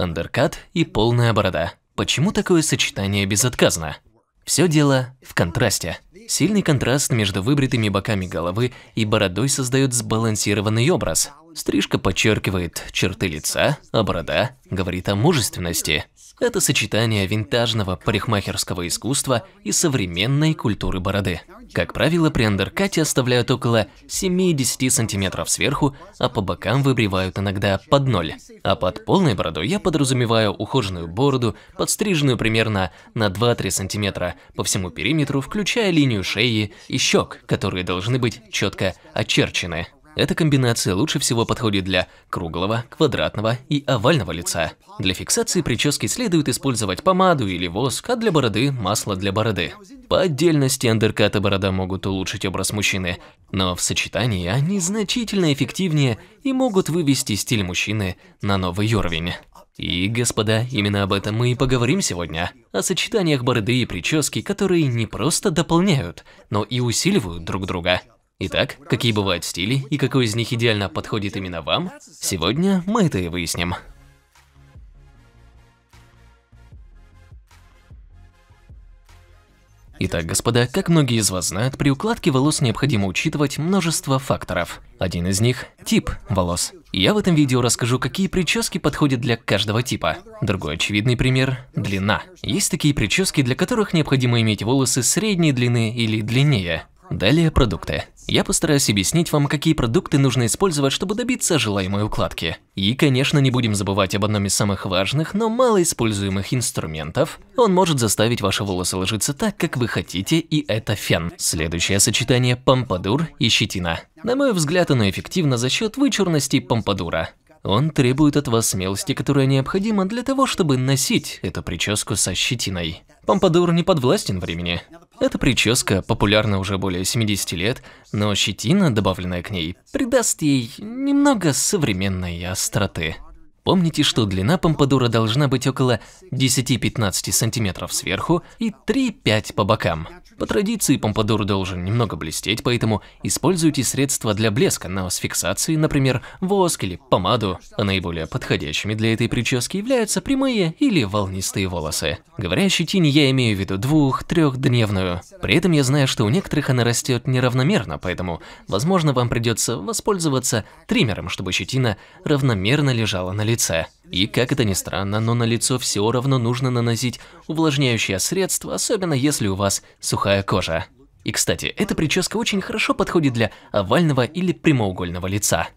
андеркат и полная борода. Почему такое сочетание безотказно? Все дело в контрасте. Сильный контраст между выбритыми боками головы и бородой создает сбалансированный образ. Стрижка подчеркивает черты лица, а борода говорит о мужественности. Это сочетание винтажного парикмахерского искусства и современной культуры бороды. Как правило, при андеркате оставляют около 70 сантиметров сверху, а по бокам выбривают иногда под ноль. А под полной бородой я подразумеваю ухоженную бороду, подстриженную примерно на 2-3 сантиметра по всему периметру, включая линию шеи и щек, которые должны быть четко очерчены. Эта комбинация лучше всего подходит для круглого, квадратного и овального лица. Для фиксации прически следует использовать помаду или воск, а для бороды – масло для бороды. По отдельности андеркат и борода могут улучшить образ мужчины, но в сочетании они значительно эффективнее и могут вывести стиль мужчины на новый уровень. И, господа, именно об этом мы и поговорим сегодня. О сочетаниях бороды и прически, которые не просто дополняют, но и усиливают друг друга. Итак, какие бывают стили и какой из них идеально подходит именно вам, сегодня мы это и выясним. Итак, господа, как многие из вас знают, при укладке волос необходимо учитывать множество факторов. Один из них – тип волос. я в этом видео расскажу, какие прически подходят для каждого типа. Другой очевидный пример – длина. Есть такие прически, для которых необходимо иметь волосы средней длины или длиннее. Далее продукты. Я постараюсь объяснить вам, какие продукты нужно использовать, чтобы добиться желаемой укладки. И, конечно, не будем забывать об одном из самых важных, но малоиспользуемых инструментов. Он может заставить ваши волосы ложиться так, как вы хотите, и это фен. Следующее сочетание – помпадур и щетина. На мой взгляд, оно эффективно за счет вычурности помпадура. Он требует от вас смелости, которая необходима для того, чтобы носить эту прическу со щетиной. Помпадур не подвластен времени. Эта прическа популярна уже более 70 лет, но щетина, добавленная к ней, придаст ей немного современной остроты. Помните, что длина помпадура должна быть около 10-15 сантиметров сверху и 3-5 по бокам. По традиции помпадур должен немного блестеть, поэтому используйте средства для блеска, но с фиксацией, например, воск или помаду. А наиболее подходящими для этой прически являются прямые или волнистые волосы. Говоря о щетине, я имею в виду двух-трехдневную. При этом я знаю, что у некоторых она растет неравномерно, поэтому, возможно, вам придется воспользоваться триммером, чтобы щетина равномерно лежала на лице лица. И как это ни странно, но на лицо все равно нужно наносить увлажняющее средство, особенно если у вас сухая кожа. И кстати, эта прическа очень хорошо подходит для овального или прямоугольного лица.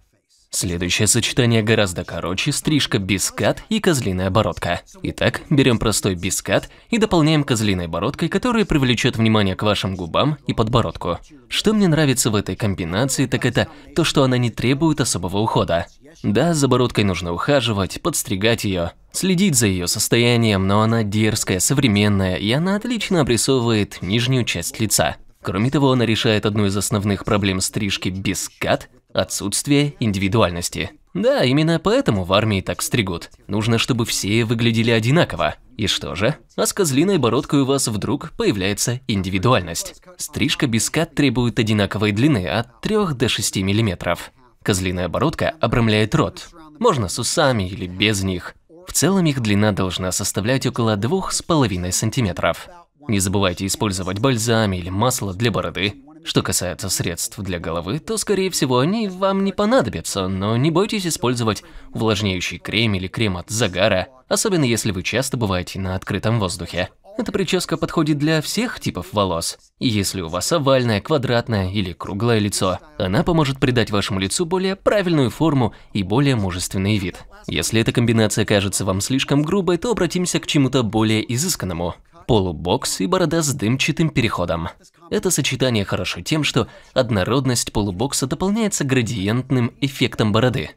Следующее сочетание гораздо короче – стрижка бискат и козлиная бородка. Итак, берем простой бискат и дополняем козлиной бородкой, которая привлечет внимание к вашим губам и подбородку. Что мне нравится в этой комбинации, так это то, что она не требует особого ухода. Да, за бородкой нужно ухаживать, подстригать ее, следить за ее состоянием, но она дерзкая, современная, и она отлично обрисовывает нижнюю часть лица. Кроме того, она решает одну из основных проблем стрижки без скат – отсутствие индивидуальности. Да, именно поэтому в армии так стригут. Нужно, чтобы все выглядели одинаково. И что же? А с козлиной бородкой у вас вдруг появляется индивидуальность. Стрижка без скат требует одинаковой длины от 3 до 6 миллиметров. Козлиная бородка обрамляет рот, можно с усами или без них. В целом их длина должна составлять около двух с половиной сантиметров. Не забывайте использовать бальзам или масло для бороды. Что касается средств для головы, то, скорее всего, они вам не понадобятся, но не бойтесь использовать увлажняющий крем или крем от загара, особенно если вы часто бываете на открытом воздухе. Эта прическа подходит для всех типов волос. если у вас овальное, квадратное или круглое лицо, она поможет придать вашему лицу более правильную форму и более мужественный вид. Если эта комбинация кажется вам слишком грубой, то обратимся к чему-то более изысканному полубокс и борода с дымчатым переходом. Это сочетание хорошо тем, что однородность полубокса дополняется градиентным эффектом бороды.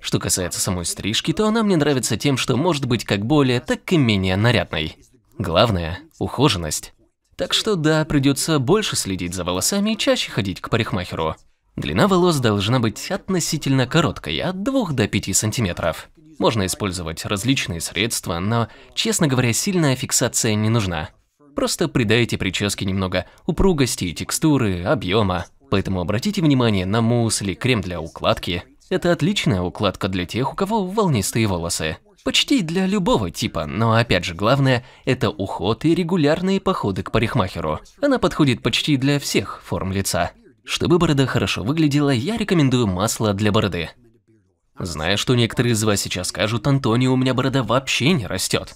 Что касается самой стрижки, то она мне нравится тем, что может быть как более, так и менее нарядной. Главное – ухоженность. Так что да, придется больше следить за волосами и чаще ходить к парикмахеру. Длина волос должна быть относительно короткой, от 2 до 5 сантиметров. Можно использовать различные средства, но, честно говоря, сильная фиксация не нужна. Просто придайте прическе немного упругости текстуры, объема. Поэтому обратите внимание на мусс или крем для укладки. Это отличная укладка для тех, у кого волнистые волосы. Почти для любого типа, но опять же главное – это уход и регулярные походы к парикмахеру. Она подходит почти для всех форм лица. Чтобы борода хорошо выглядела, я рекомендую масло для бороды. Зная, что некоторые из вас сейчас скажут, Антони, у меня борода вообще не растет.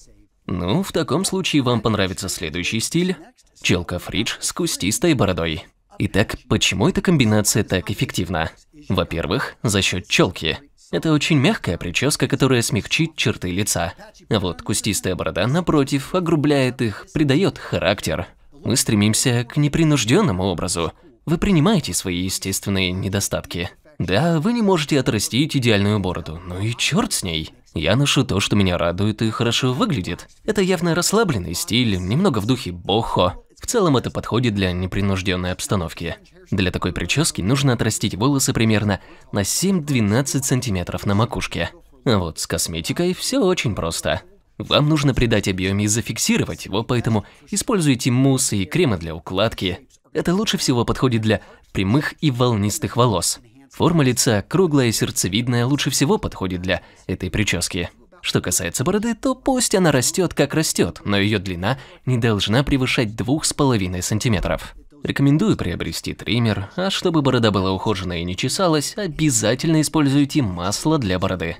Ну, в таком случае вам понравится следующий стиль – челка фридж с кустистой бородой. Итак, почему эта комбинация так эффективна? Во-первых, за счет челки. Это очень мягкая прическа, которая смягчит черты лица. А вот кустистая борода, напротив, огрубляет их, придает характер. Мы стремимся к непринужденному образу. Вы принимаете свои естественные недостатки. Да, вы не можете отрастить идеальную бороду, но и черт с ней. Я ношу то, что меня радует и хорошо выглядит. Это явно расслабленный стиль, немного в духе бохо. В целом это подходит для непринужденной обстановки. Для такой прически нужно отрастить волосы примерно на 7-12 сантиметров на макушке. А вот с косметикой все очень просто. Вам нужно придать объем и зафиксировать его, поэтому используйте муссы и кремы для укладки. Это лучше всего подходит для прямых и волнистых волос. Форма лица, круглая и сердцевидная, лучше всего подходит для этой прически. Что касается бороды, то пусть она растет как растет, но ее длина не должна превышать двух с половиной сантиметров. Рекомендую приобрести триммер, а чтобы борода была ухоженная и не чесалась, обязательно используйте масло для бороды.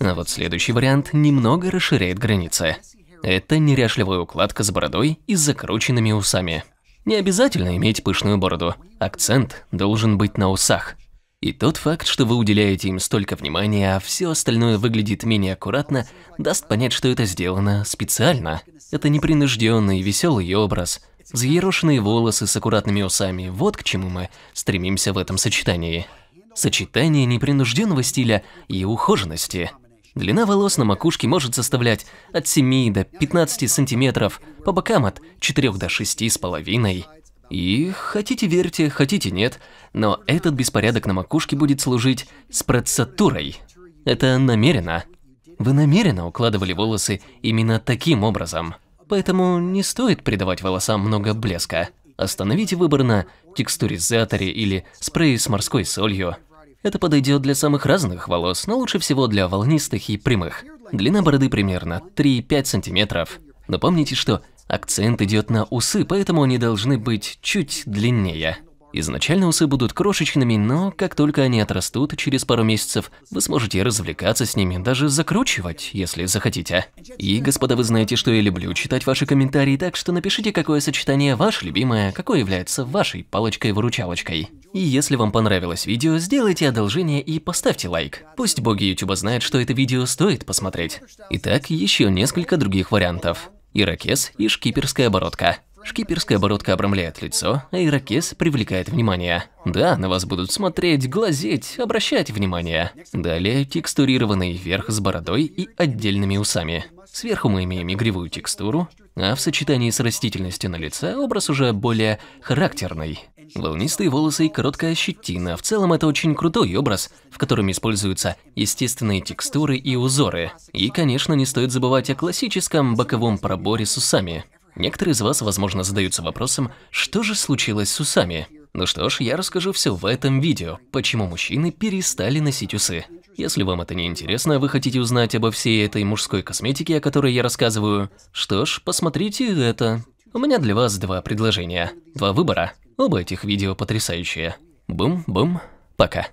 А вот следующий вариант немного расширяет границы. Это неряшливая укладка с бородой и закрученными усами. Не обязательно иметь пышную бороду. Акцент должен быть на усах. И тот факт, что вы уделяете им столько внимания, а все остальное выглядит менее аккуратно, даст понять, что это сделано специально. Это непринужденный, веселый образ, взъерошенные волосы с аккуратными усами – вот к чему мы стремимся в этом сочетании. Сочетание непринужденного стиля и ухоженности. Длина волос на макушке может составлять от 7 до 15 сантиметров, по бокам от 4 до 6,5. И хотите верьте, хотите нет, но этот беспорядок на макушке будет служить с процедурой. Это намеренно. Вы намеренно укладывали волосы именно таким образом. Поэтому не стоит придавать волосам много блеска. Остановите выбор на текстуризаторе или спрее с морской солью. Это подойдет для самых разных волос, но лучше всего для волнистых и прямых. Длина бороды примерно 3-5 сантиметров. Но помните, что акцент идет на усы, поэтому они должны быть чуть длиннее. Изначально усы будут крошечными, но как только они отрастут через пару месяцев, вы сможете развлекаться с ними, даже закручивать, если захотите. И, господа, вы знаете, что я люблю читать ваши комментарии, так что напишите, какое сочетание ваше любимое, какое является вашей палочкой-выручалочкой. И если вам понравилось видео, сделайте одолжение и поставьте лайк. Пусть боги YouTube знают, что это видео стоит посмотреть. Итак, еще несколько других вариантов. Ирокез и шкиперская бородка. Шкиперская бородка обрамляет лицо, а ирокез привлекает внимание. Да, на вас будут смотреть, глазеть, обращать внимание. Далее текстурированный верх с бородой и отдельными усами. Сверху мы имеем игривую текстуру, а в сочетании с растительностью на лице образ уже более характерный. Волнистые волосы и короткая щетина. В целом это очень крутой образ, в котором используются естественные текстуры и узоры. И, конечно, не стоит забывать о классическом боковом проборе с усами. Некоторые из вас, возможно, задаются вопросом, что же случилось с усами? Ну что ж, я расскажу все в этом видео, почему мужчины перестали носить усы. Если вам это не интересно, вы хотите узнать обо всей этой мужской косметике, о которой я рассказываю, что ж, посмотрите это. У меня для вас два предложения, два выбора. Оба этих видео потрясающие. Бум-бум, пока.